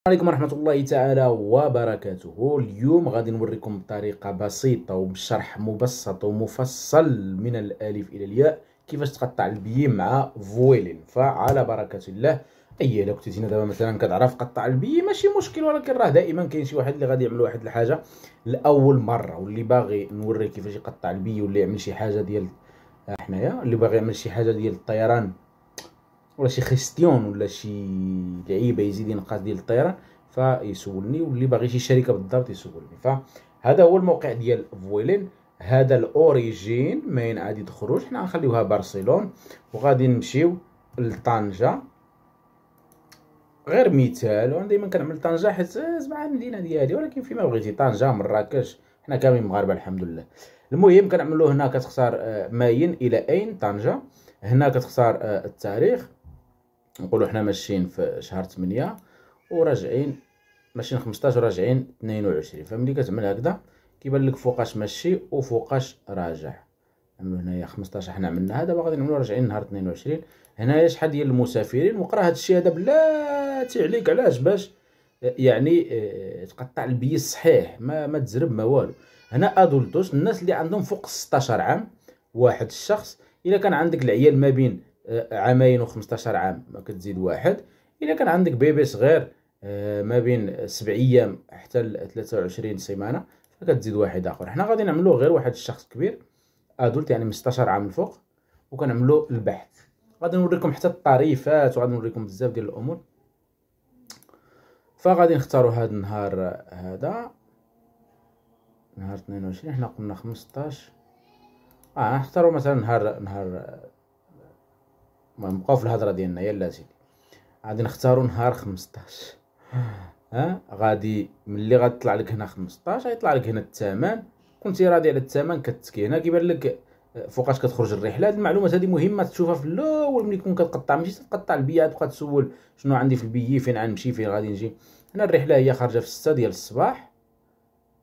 السلام عليكم ورحمة الله تعالى وبركاته اليوم غادي نوريكم بطريقة بسيطة وبشرح مبسط ومفصل من الألف إلى الياء كيفاش تقطع البي مع فويلين فعلى بركة الله أي لو كنتي هنا دابا مثلا كتعرف قطع البي ماشي مشكل ولكن راه دائما كاين شي واحد اللي غادي يعمل واحد الحاجة لأول مرة واللي باغي نوري كيفاش يقطع البي واللي يعمل شي حاجة ديال آه، حنايا اللي باغي يعمل شي حاجة ديال الطيران ولا شي خيستيون ولا شي لعيبه يزيد ينقص ديال الطيران فيسولني واللي باغي شي شركه بالضبط يسولني فهذا هو الموقع ديال فويلين هذا الاوريجين ماين غادي تخرج حنا غنخليوها برشلون وغادي نمشيو لطنجه غير مثال وانا دائما كنعمل طنجه حيت زعما المدينه ديالي ولكن فيما بغيتي طنجه مراكش حنا كاملين مغاربه الحمد لله المهم كنعملو هنا كتختار آه، ماين الى اين طنجه هنا كتختار آه، التاريخ نقولوا حنا ماشيين في شهر 8 وراجعين ماشيين 15 وراجعين 22 فملي كتعمل هكذا كيبان لك فوقاش ماشي وفوقاش راجع نعملو هنايا 15 حنا عملنا هذا باغي نعملوا راجعين نهار 22 هنايا شحال ديال المسافرين وقرا هذا الشيء هذا بلا تعليق علاش باش يعني آه، تقطع البي صحيح ما ما تزرب ما والو هنا ادولتوس الناس اللي عندهم فوق 16 عام واحد الشخص الا كان عندك العيال ما بين عامين و15 عام ما كتزيد واحد الا كان عندك بيبي صغير آه، ما بين 7 ايام حتى ل 23 سيمانه فكتزيد واحد اخر حنا غادي نعملو غير واحد الشخص كبير ادولت يعني من 16 عام الفوق وكنعملو البحث غادي نوريكم حتى الطريفات وغادي نوريكم بزاف ديال الامور فغادي نختاروا هذا النهار هذا نهار 22 حنا قلنا 15 اه نختاروا مثلا نهار نهار المهم نبقاو في الهضره ديالنا يلا سيدي غادي نختاروا نهار 15 ها غادي ملي غتطلع لك هنا 15 غيطلع لك هنا الثمن كنتي راضي على الثمن كتسكي هنا كيبان لك آه، فوقاش كتخرج الرحله هاد المعلومات هادي مهمه تشوفها في الاول ملي تكون كتقطع ماشي تقطع البيعه تبقى تسول شنو عندي في البيي فين غنمشي فين غادي نجي هنا الرحله هي خارجه في 6 ديال الصباح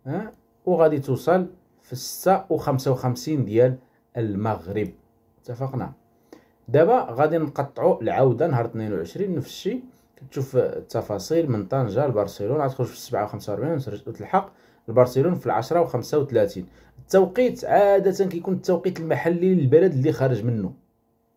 ها وغادي توصل في 6 و 55 ديال المغرب اتفقنا دابا غادي نقطعوا العوده نهار 22 نفس الشيء كتشوف التفاصيل من طنجه لبرشلونه غتخرج في 7 و 45 وتلحق لبرشلونه في 10 و 35 التوقيت عاده كيكون التوقيت المحلي للبلد اللي خارج منه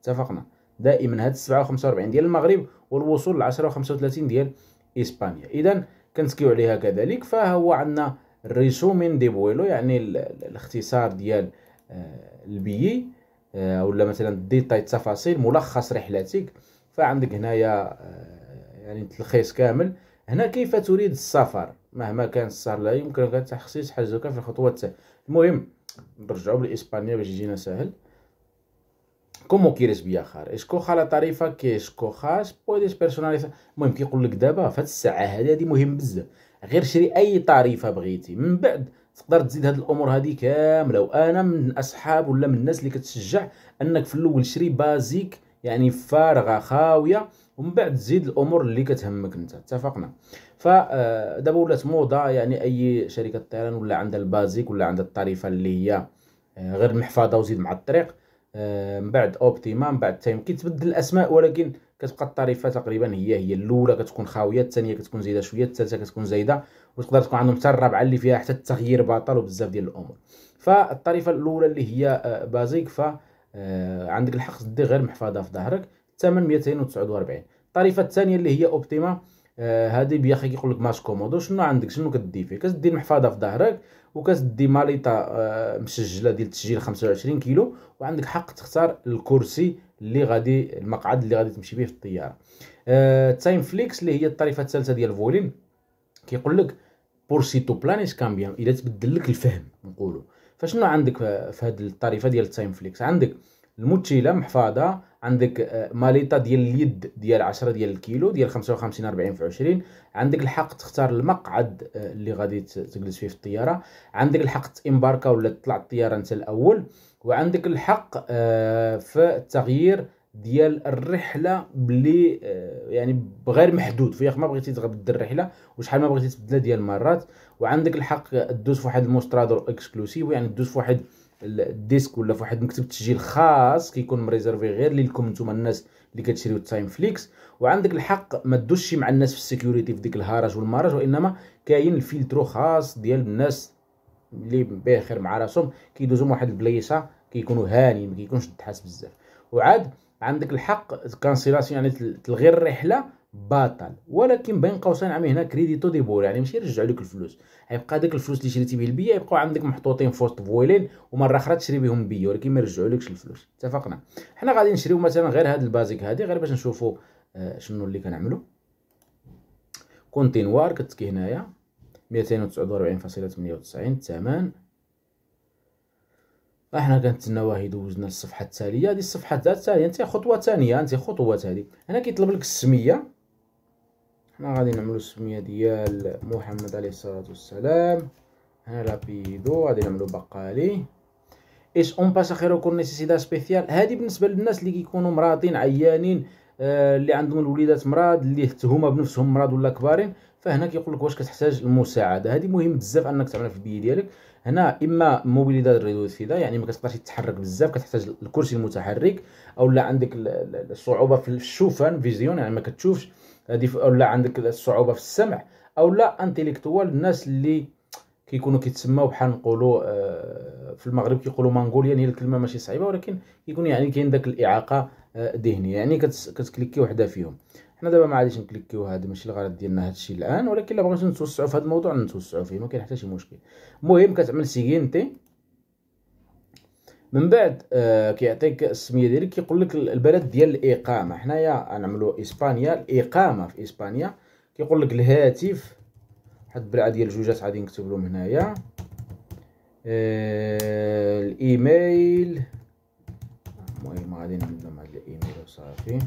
اتفقنا دائما هاد السبعة وخمسة وربعين ديال المغرب والوصول ل 10 و 35 ديال اسبانيا اذا كنسكيو عليها كذلك فهو عندنا الريسومين دي بويلو يعني الاختصار ديال آه، البيي اولا آه، مثلا ديتاي التفاصيل ملخص رحلتك فعندك هنايا آه، يعني تلخيص كامل هنا كيف تريد السفر مهما كان السفر لا يمكنك تخصيص حجزك في الخطوة التالية المهم نرجعوا لإسبانيا باش يجينا سهل كومو كيريس بياخر اسكوخا لا طريفه كي اسكوخاس بوديس بيرسوناليزا المهم كيقول لك دابا في هاد الساعه هذه هذه مهم بزاف غير شري اي طريفه بغيتي من بعد تقدر تزيد هاد الامور هادي كامله وانا من اصحاب ولا من الناس اللي كتشجع انك في الاول شري بازيك يعني فارغه خاويه ومن بعد تزيد الامور اللي كتهمك انت اتفقنا فدابا آه، ولات موضه يعني اي شركه طيران ولا عندها البازيك ولا عندها الطريفه اللي هي آه، غير محفظه وزيد مع الطريق آه، من بعد اوبتيما من بعد تايم كيتبدل الاسماء ولكن كتبقى الطريفه تقريبا هي هي الاولى كتكون خاويه الثانيه كتكون زايده شويه الثالثه كتكون زايده وتقدر تكون عندهم حتى الرابعه اللي فيها حتى التغيير بطل وبزاف ديال الامور فالطريفه الاولى اللي هي آه، بازيك ف آه، عندك الحق دير غير محفظه في ظهرك الثمن 249 الطريفه الثانيه اللي هي اوبتيما هذه آه، بياخي كيقول لك ماش كومودو شنو عندك شنو كدي فيه كتدي المحفظه في ظهرك وكتدي ماليطه مسجله ديال التسجيل 25 كيلو وعندك حق تختار الكرسي اللي غادي المقعد اللي غادي تمشي به في الطياره التايم فليكس اللي هي الطريفه الثالثه ديال فولين كيقول لك بور سيتو بلانيس كامبيان الا تبدل لك الفهم نقولوا فشنو عندك في هذه الطريفه ديال التايم فليكس عندك الموتشيله محفظه عندك آه، ماليطه ديال اليد ديال 10 ديال الكيلو ديال 55 40 في 20 عندك الحق تختار المقعد آه، اللي غادي تجلس فيه في الطياره عندك الحق تمباركا ولا تطلع الطياره انت الاول وعندك الحق آه، في تغيير ديال الرحله بلي آه، يعني بغير محدود فياك ما بغيتي تبدل الرحله وشحال ما بغيتي تبدلها ديال المرات وعندك الحق دوز في واحد الموسترادور اكسكلوسيف يعني دوز في واحد الديسك ولا في واحد مكتب تسجيل خاص كيكون مريزيرفي غير ليكم نتوما الناس اللي كتشريو التايم فليكس وعندك الحق ما تدوزش مع الناس في السيكوريتي في ديك الهرج والمرج وانما كاين الفلترو خاص ديال الناس اللي باخر مع راسهم كيدوزو واحد البلايصه كيكونوا هانيين ما كيكونش تحاس بزاف وعاد عندك الحق كانسيلاسيون يعني تلغي الرحله باطل ولكن بين قوسين عمي هنا كريديتو دي بول يعني ماشي يرجعوا لك الفلوس غيبقى داك الفلوس اللي شريتي به البيه يبقاو عندك محطوطين فوسط فويلين ومره اخرى تشري بهم بيه ولكن ما لكش الفلوس اتفقنا حنا غادي نشريو مثلا غير هاد البازيك هادي غير باش نشوفوا آه، شنو اللي كنعملو كونتينوار كتكي هنايا 249.98 الثمن احنا كنتسناو يدوزنا الصفحه التاليه هذه الصفحه التاليه انت خطوه ثانيه انت خطوات هذه هنا كيطلب لك السميه حنا غادي نعملو السميه ديال محمد عليه الصلاه والسلام هنا رابيدو غادي نعملو بقالي ايش اون اخيرو كون نيسيسيدا سبيسيال هذه بالنسبه للناس اللي كيكونوا مراضين عيانين آه، اللي عندهم الوليدات مراض اللي هما بنفسهم مراض ولا كبارين فهنا كيقول لك واش كتحتاج المساعده هذه مهم بزاف انك تعملها في البي ديالك هنا اما موبيليداد ريدوسيدا يعني ما كتقدرش تتحرك بزاف كتحتاج الكرسي المتحرك اولا عندك الصعوبه في الشوفان فيزيون يعني ما كتشوفش هذه اولا عندك الصعوبه في السمع اولا انتيليكتوال الناس اللي كيكونوا كيتسموا بحال نقولوا آه، في المغرب كيقولوا مانغوليان هي الكلمه ماشي صعيبه ولكن كيكون يعني كاين داك الاعاقه آه، ذهنيه يعني كتكليكي وحده فيهم حنا دابا ما غاديش نكليكيو هذا ماشي الغرض ديالنا هادشي الان ولكن الا بغيتو نتوسعوا في هذا الموضوع نتوسعوا فيه ما كاين حتى شي مشكل المهم كتعمل سيغينتي من بعد آه كيعطيك السميه ديالك كيقول لك البلد ديال الاقامه حنايا غنعملوا اسبانيا الاقامه في اسبانيا كيقول لك الهاتف واحد البلعه ديال جوجات غادي نكتب لهم هنايا آه الايميل المهم غادي نعمل لهم هذا الايميل وصافي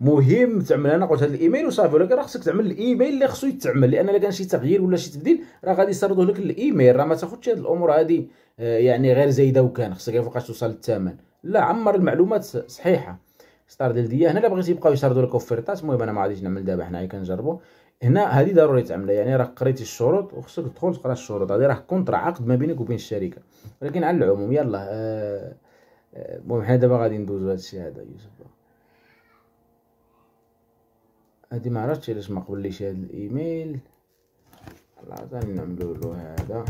مهم تعمل انا قلت هذا الايميل وصافي ولكن راه خصك تعمل الايميل اللي خصو يتعمل لان الا كان شي تغيير ولا شي تبديل راه غادي يسردوه لك الايميل راه ما تاخذش هاد الامور هادي آه، يعني غير زايده وكان خصك فوقاش توصل للثمن لا عمر المعلومات صحيحه ستار ديال ديا هنا الا بغيتي يبقاو يسردوا لك اوفرتات المهم انا ما غاديش نعمل دابا حنايا كنجربوا هنا هذه ضروري تعملها يعني راه قريتي الشروط وخصك تدخل تقرا الشروط هذه راه كونترا عقد ما بينك وبين الشركه ولكن على العموم يلا آه، آه، المهم حنا دابا غادي ندوزو هذا الشيء هذا يوسف هادي ما عرفتش علاش ما قبلليش هاد الايميل العطاني نعملو له هذا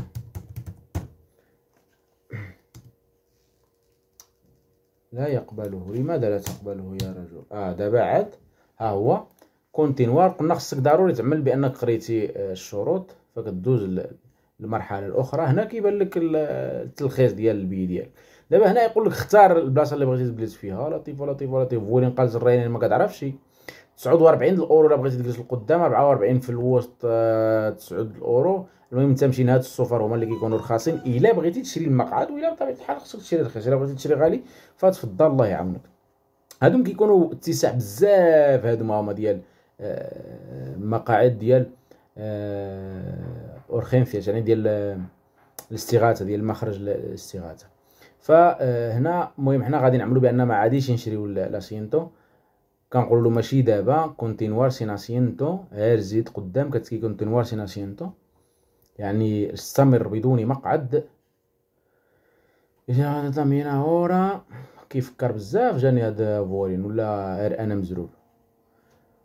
لا يقبله لماذا لا تقبله يا رجل اه دابا عاد ها هو كونتينوار قلنا خصك ضروري تعمل بانك قريتي آه، الشروط فكدوز المرحله الاخرى هنا كيبان لك التلخيص ديال البي ديالك دابا هنا يقول لك اختار البلاصه اللي بغيتي تجلس فيها لطيف لطيف لطيف ولين قال زرينين ما كتعرفش 49 الاورو الا بغيتي تجلس لقدام 44 في الوسط 9 آه، الاورو المهم نتا مشي لهاد السوفر هما اللي كيكونوا رخاصين الا بغيتي تشري المقعد ولا بطبيعه الحال خصك تشري رخيص الا بغيتي تشري غالي فتفضل الله يعاونك هادو كيكونوا اتساع بزاف هادو هما ديال المقاعد آه، ديال آه، اورخينفياج يعني ديال الاستغاثه ديال المخرج الاستغاثه فهنا المهم حنا غادي نعملو بان ما عاديش نشريو لاسينتو كنقول له ماشي دابا كونتينوار ناسينتو غير زيد قدام كتكي كونتينوار ناسينتو يعني استمر بدون مقعد جا تامينا اورا كيفكر بزاف جاني هاد فولين ولا غير انا مزروب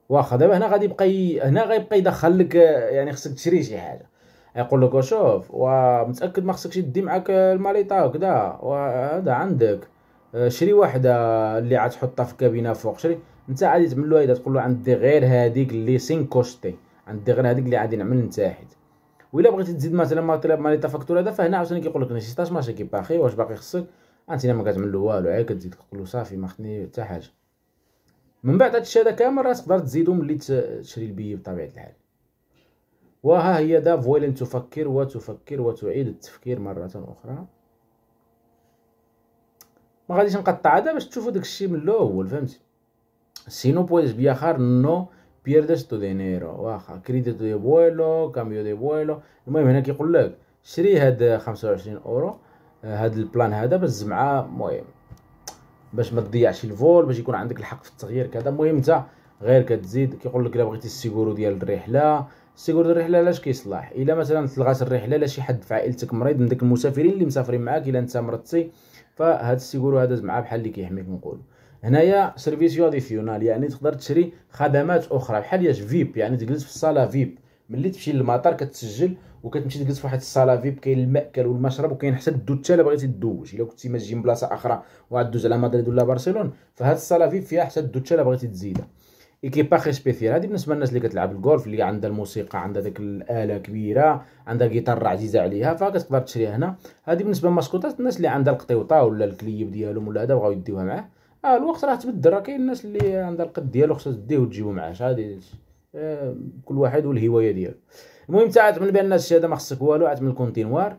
واخا دابا هنا غادي يبقى هنا غيبقى يدخل لك يعني خصك تشري شي حاجه يقول لك شوف ومتاكد ما خصكش دي معاك الماليطه وكذا وهذا عندك آه، شري واحده اللي عاد تحطها في كابينه فوق شري انت عادي تعمل له تقول له عندي غير هذيك اللي سين كوستي عندي غير هذيك اللي عادي نعمل نتاعي وإلا بغيتي تزيد مثلا ماليتا تفاكتور هذا فهنا عاوتاني كيقول لك نيسيتاش ماشي كي باخي واش باقي خصك انت ما كتعمل له والو عاد كتزيد تقول له صافي ما خدني حتى حاجه من بعد هادشي هذا كامل راه تقدر تزيدو ملي تشري البي بطبيعه الحال وها هي دا فويلن تفكر وتفكر وتعيد التفكير مره اخرى ما غاديش نقطع هذا باش تشوفوا داكشي من الاول فهمتي Si no puedes viajar, no pierdes tu dinero واخا كريدي دو فويلو كاميو دي فويلو المهم هنا كيقول لك شري هاد 25 اورو هاد البلان هذا باش زعما المهم باش ما تضيعش الفول باش يكون عندك الحق في التغيير كذا المهم انت غير كتزيد كيقول لك الا بغيتي السيغورو ديال الرحله السيغور ديال الرحله علاش كيصلح الا مثلا تلغات الرحله لا شي حد في عائلتك مريض من داك المسافرين اللي مسافرين معاك الا انت مرضتي فهاد السيغورو هذا زعما بحال اللي كيحميك نقولوا هنايا سيرفيسيو اديسيونال يعني تقدر تشري خدمات اخرى بحال ياش فيب يعني تجلس في الصاله فيب ملي تمشي للمطار كتسجل وكتمشي تجلس في واحد الصاله فيب كاين الماكل والمشرب وكاين حتى الدوتشه الا بغيتي تدوش الا كنتي ماجي من بلاصه اخرى وغدوز على مدريد ولا برشلونه فهاد الصاله فيب فيها حتى الدوتشه الا بغيتي تزيدها ايكيباخ سبيسيال هادي بالنسبه للناس اللي كتلعب الجولف اللي عندها الموسيقى عندها ديك الاله كبيره عندها جيتار عزيزه عليها فكتقدر تشريها هنا هادي بالنسبه للماسكوطات الناس اللي عندها القطيوطه ولا الكليب ديالهم ولا هذا بغاو يديوها معاه اه الوقت راه تبدل راه كاين الناس اللي عندها القد ديالو خصها تديه وتجيبو معاه هادي آه كل واحد والهوايه ديالو المهم تاعت من بان هذا ما خصك والو عاد من الكونتينوار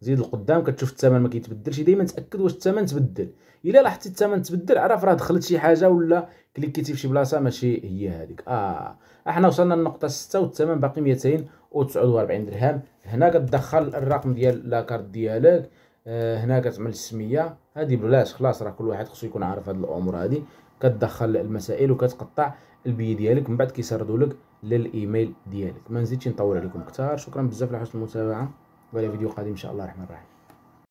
زيد القدام كتشوف الثمن ما كيتبدلش دائما تاكد واش الثمن تبدل الا لاحظتي الثمن تبدل عرف راه دخلت شي حاجه ولا كليكيتي فشي بلاصه ماشي هي هذيك اه احنا وصلنا للنقطه 6 والثمن باقي 249 درهم هنا كتدخل الرقم ديال لاكارت ديالك آه، هنا كتعمل السميه هذه بلاش خلاص راه كل واحد خصو يكون عارف هاد الامور هذه كتدخل المسائل وكتقطع البي ديالك من بعد كيسردوا لك للايميل ديالك ما نزيدش نطول عليكم كثار شكرا بزاف على حسن المتابعه والى فيديو قادم ان شاء الله الرحمن الرحيم